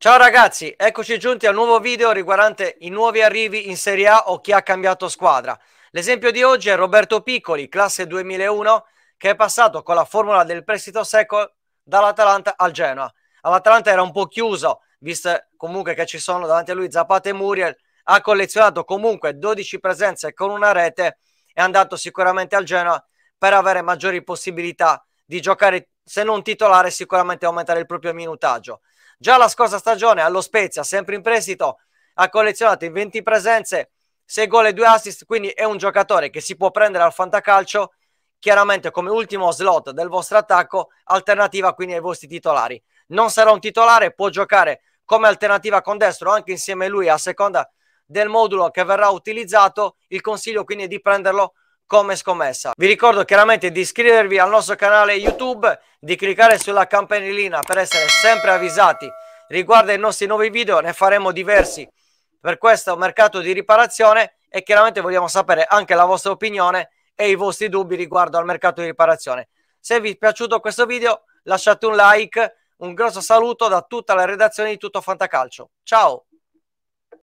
Ciao ragazzi, eccoci giunti al nuovo video riguardante i nuovi arrivi in Serie A o chi ha cambiato squadra. L'esempio di oggi è Roberto Piccoli, classe 2001, che è passato con la formula del prestito secco dall'Atalanta al Genoa. All'Atalanta era un po' chiuso, visto comunque che ci sono davanti a lui Zapata e Muriel, ha collezionato comunque 12 presenze con una rete, è andato sicuramente al Genoa per avere maggiori possibilità di giocare se non titolare, sicuramente aumentare il proprio minutaggio. Già la scorsa stagione allo Spezia, sempre in prestito, ha collezionato in 20 presenze, 6 gol e 2 assist, quindi è un giocatore che si può prendere al fantacalcio chiaramente come ultimo slot del vostro attacco, alternativa quindi ai vostri titolari. Non sarà un titolare, può giocare come alternativa con destro anche insieme a lui a seconda del modulo che verrà utilizzato. Il consiglio quindi è di prenderlo come scommessa. Vi ricordo chiaramente di iscrivervi al nostro canale YouTube, di cliccare sulla campanellina per essere sempre avvisati riguardo ai nostri nuovi video, ne faremo diversi per questo mercato di riparazione e chiaramente vogliamo sapere anche la vostra opinione e i vostri dubbi riguardo al mercato di riparazione. Se vi è piaciuto questo video lasciate un like, un grosso saluto da tutta la redazione di Tutto Fantacalcio. Ciao!